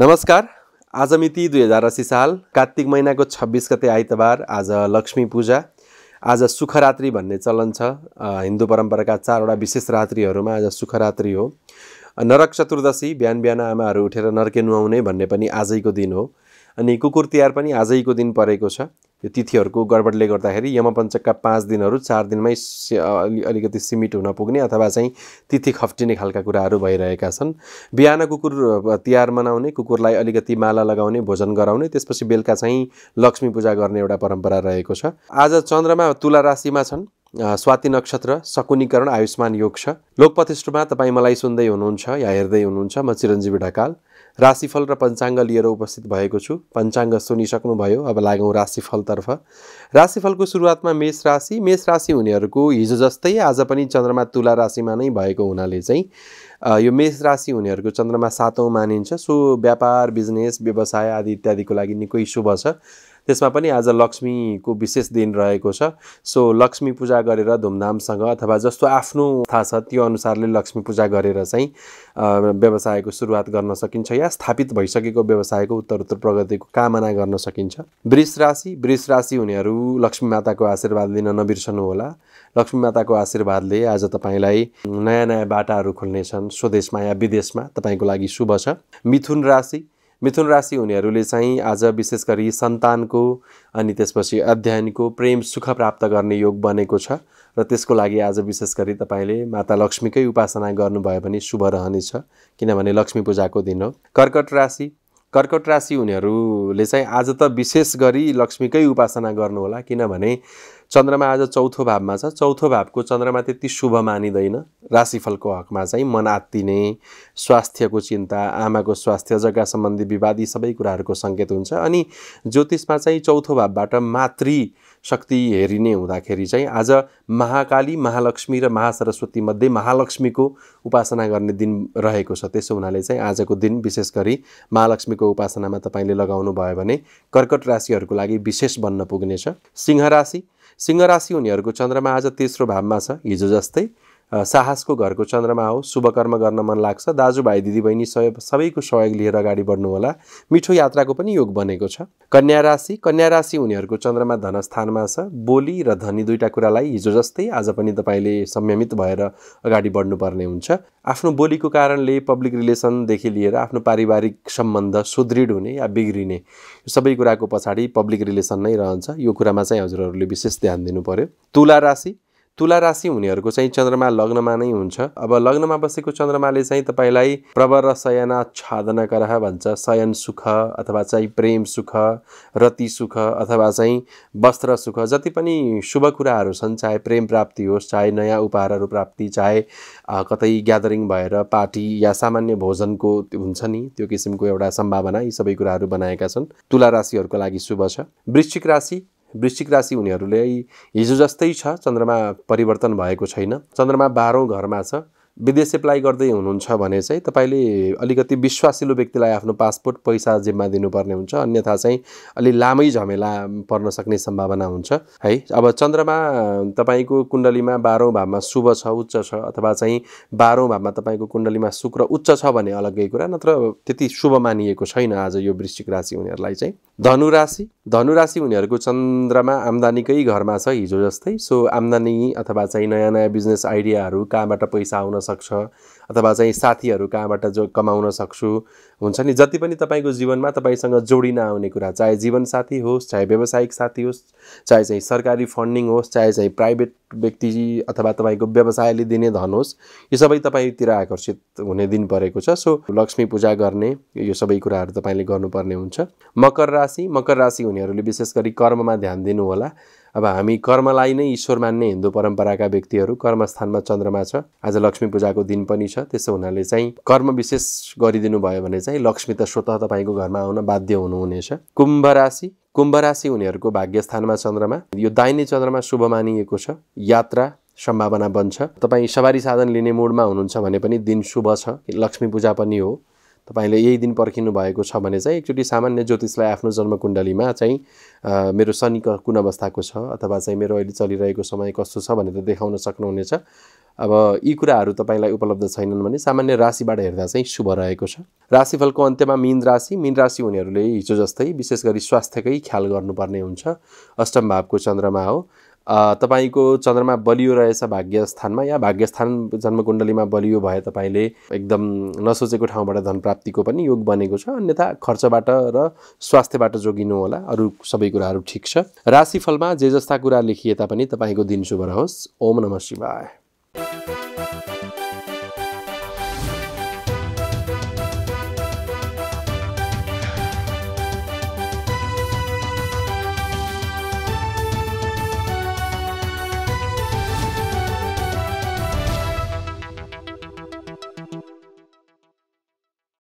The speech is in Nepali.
नमस्कार आज मिति दुई हजार असी साल कार्तिक महिनाको छब्बिस गते आइतबार आज लक्ष्मी पूजा आज सुखरात्रि भन्ने चलन छ हिन्दू परम्पराका चारवटा विशेष रात्रिहरूमा आज सुखरात्रि हो नरक चतुर्दशी बिहान बिहान आमाहरू उठेर नर्के नुहाउने भन्ने पनि आजैको दिन हो अनि कुकुर तिहार पनि आजैको दिन परेको छ यो तिथिहरूको गडबडले गर्दाखेरि यमपञ्चकका पाँच दिनहरू चार दिनमै अलि अलिकति सीमित हुन पुग्ने अथवा चाहिँ तिथि खप्टिने खालका कुराहरू भइरहेका छन् बिहान कुकुर तिहार मनाउने कुकुरलाई अलिकति माला लगाउने भोजन गराउने त्यसपछि बेलुका चाहिँ लक्ष्मी पूजा गर्ने एउटा परम्परा रहेको छ आज चन्द्रमा तुला राशिमा छन् स्वाति नक्षत्र शकुनीकरण आयुष्मान योग छ लोकपथेष्टमा तपाईँ मलाई सुन्दै हुनुहुन्छ या हेर्दै हुनुहुन्छ म चिरञ्जीवी ढकाल राशिफल र पञ्चाङ्ग लिएर उपस्थित भएको छु पञ्चाङ्ग सुनिसक्नुभयो अब लागौँ राशिफलतर्फ राशिफलको सुरुवातमा मेष राशि मेष राशि हुनेहरूको हिजो जस्तै आज पनि चन्द्रमा तुला राशिमा नै भएको हुनाले चाहिँ यो मेष राशि हुनेहरूको चन्द्रमा सातौँ मानिन्छ सो व्यापार बिजनेस व्यवसाय आदि इत्यादिको लागि निकै शुभ छ त्यसमा पनि आज लक्ष्मीको विशेष दिन रहेको छ सो लक्ष्मी पूजा गरेर धुमधामसँग अथवा जस्तो आफ्नो थाहा छ त्यो अनुसारले लक्ष्मी पूजा गरेर चाहिँ व्यवसायको सुरुवात गर्न सकिन्छ या स्थापित भइसकेको व्यवसायको उत्तर उत्तर प्रगतिको कामना गर्न सकिन्छ वृष राशि वृष राशि हुनेहरू लक्ष्मी माताको आशीर्वाद लिन नबिर्सनु होला लक्ष्मी माताको आशीर्वादले आज तपाईँलाई नयाँ नयाँ बाटाहरू खोल्नेछन् स्वदेशमा या विदेशमा तपाईँको लागि शुभ छ मिथुन राशि मिथुन राशि हुनेहरूले चाहिँ आज विशेष गरी सन्तानको अनि त्यसपछि अध्ययनको प्रेम सुख प्राप्त गर्ने योग बनेको छ र त्यसको लागि आज विशेष गरी तपाईँले माता लक्ष्मीकै उपासना गर्नुभयो भने शुभ रहनेछ किनभने लक्ष्मी पूजाको दिन हो कर्कट राशि कर्कट राशि हुनेहरूले चाहिँ आज त विशेष गरी लक्ष्मीकै उपासना गर्नुहोला किनभने चन्द्रमा आज चौथो भावमा छ चौथो भावको चन्द्रमा त्यति शुभ मानिँदैन राशिफलको हकमा चाहिँ मन आत्तिने स्वास्थ्यको चिन्ता आमाको स्वास्थ्य जग्गा सम्बन्धी विवादी सबै कुराहरूको सङ्केत हुन्छ अनि ज्योतिषमा चाहिँ चौथो भावबाट मातृ शक्ति हेरिने हुँदाखेरि चाहिँ आज महाकाली महालक्ष्मी र महासरस्वती मध्ये महालक्ष्मीको उपासना गर्ने दिन रहेको छ त्यसो हुनाले चाहिँ आजको दिन विशेष गरी महालक्ष्मीको उपासनामा तपाईँले लगाउनु भयो भने कर्कट राशिहरूको लागि विशेष बन्न पुग्नेछ सिंह राशि सिंहराशि उनीहरूको चन्द्रमा आज तेस्रो भावमा छ हिजो जस्तै साहसको घरको चन्द्रमा हो शुभकर्म गर्न मन लाग्छ दाजुभाइ दिदीबहिनी सहयोग सबैको सहयोग लिएर अगाडि बढ्नु होला मिठो यात्राको पनि योग बनेको छ कन्या राशि कन्या राशि उनीहरूको चन्द्रमा धनस्थानमा छ बोली र धनी दुईवटा कुरालाई हिजो जस्तै आज पनि तपाईँले संयमित भएर अगाडि बढ्नुपर्ने हुन्छ आफ्नो बोलीको कारणले पब्लिक रिलेसनदेखि लिएर आफ्नो पारिवारिक सम्बन्ध सुदृढ हुने या बिग्रिने सबै कुराको पछाडि पब्लिक रिलेसन नै रहन्छ यो कुरामा चाहिँ हजुरहरूले विशेष ध्यान दिनु पर्यो तुला राशि तुला राशि हुनेहरूको चाहिँ चन्द्रमा लग्नमा नै हुन्छ अब लग्नमा बसेको चन्द्रमाले चाहिँ तपाईँलाई प्रवर शयना छादन करह भन्छ शयन सुख अथवा चाहिँ प्रेम सुख रति सुख अथवा चाहिँ वस्त्र सुख जति पनि शुभ कुराहरू छन् चाहे प्रेम प्राप्ति होस् चाहे नयाँ उपहारहरू प्राप्ति चाहे कतै ग्यादरिङ भएर पार्टी या सामान्य भोजनको हुन्छ नि त्यो किसिमको एउटा सम्भावना यी सबै कुराहरू बनाएका छन् तुला राशिहरूको लागि शुभ छ वृश्चिक राशि वृश्चिक राशि हुनेहरूले हिजो जस्तै छ चन्द्रमा परिवर्तन भएको छैन चन्द्रमा बाह्रौँ घरमा छ विदेश एप्लाई गर्दै हुनुहुन्छ भने चाहिँ तपाईँले अलिकति विश्वासिलो व्यक्तिलाई आफ्नो पासपोर्ट पैसा जिम्मा दिनुपर्ने हुन्छ अन्यथा चाहिँ अलि लामै झमेला पर्न सक्ने सम्भावना हुन्छ है अब चन्द्रमा तपाईँको कुण्डलीमा बाह्रौँ भावमा शुभ छ उच्च छ अथवा चाहिँ बाह्रौँ भावमा तपाईँको कुण्डलीमा शुक्र उच्च छ भने अलग्गै कुरा नत्र त्यति शुभ मानिएको छैन आज यो वृश्चिक राशि हुनेहरूलाई चाहिँ धनुराशि धनुराशि उनीहरूको चन्द्रमा आम्दानीकै घरमा छ हिजो जस्तै सो आम्दानी अथवा चाहिँ नयाँ नयाँ बिजनेस आइडियाहरू कहाँबाट पैसा आउन सक्छ अथवा चाहिँ साथीहरू कहाँबाट जो कमाउन सक्छु हुन्छ नि जति पनि तपाईँको जीवनमा तपाईँसँग जोडिन आउने कुरा चाहे जीवनसाथी होस् चाहे व्यावसायिक साथी होस् चाहे चाहिँ सरकारी फन्डिङ होस् चाहे चाहिँ प्राइभेट व्यक्ति अथवा तपाईँको व्यवसायले दिने धन होस् यो सबै तपाईँतिर आकर्षित हुने दिन परेको छ सो लक्ष्मी पूजा गर्ने यो सबै कुराहरू तपाईँले गर्नुपर्ने हुन्छ मकर राशि मकर राशि हुनेहरूले विशेष गरी कर्ममा ध्यान दिनुहोला अब हामी कर्मलाई नै ईश्वर मान्ने हिन्दू परम्पराका व्यक्तिहरू कर्मस्थानमा चन्द्रमा छ आज लक्ष्मी पूजाको दिन पनि छ त्यसो हुनाले चाहिँ कर्म विशेष गरिदिनु भयो भने चाहिँ लक्ष्मी त स्वत तपाईँको घरमा आउन बाध्य हुनुहुनेछ कुम्भ राशि कुम्भ राशि उनीहरूको भाग्यस्थानमा चन्द्रमा यो दाहिने चन्द्रमा शुभ मानिएको छ यात्रा सम्भावना बन्छ तपाईँ सवारी साधन लिने मुडमा हुनुहुन्छ भने पनि दिन शुभ छ लक्ष्मी पूजा पनि हो तपाईँले यही दिन पर्खिनु भएको छ भने चाहिँ एकचोटि सामान्य ज्योतिषलाई आफ्नो जन्मकुण्डलीमा चाहिँ मेरो शनि कुन अवस्थाको छ अथवा चाहिँ मेरो अहिले चलिरहेको समय कस्तो छ भनेर देखाउन सक्नुहुनेछ अब यी कुराहरू तपाईँलाई उपलब्ध छैनन् भने सामान्य राशिबाट हेर्दा चाहिँ शुभ रहेको छ राशिफलको अन्त्यमा मीन राशि मीन राशि हुनेहरूले हिजो जस्तै विशेष गरी स्वास्थ्यकै ख्याल गर्नुपर्ने हुन्छ अष्टम भावको चन्द्रमा हो तपाईँको चन्द्रमा बलियो रहेछ भाग्यस्थानमा या भाग्यस्थान जन्मकुण्डलीमा बलियो भए तपाईँले एकदम नसोचेको ठाउँबाट धन प्राप्तिको पनि योग बनेको छ अन्यथा खर्चबाट र स्वास्थ्यबाट जोगिनु होला अरू सबै कुराहरू ठिक छ राशिफलमा जे जस्ता कुरा लेखिए तापनि तपाईँको दिन शुभ रहोस् ओम नम शिवाय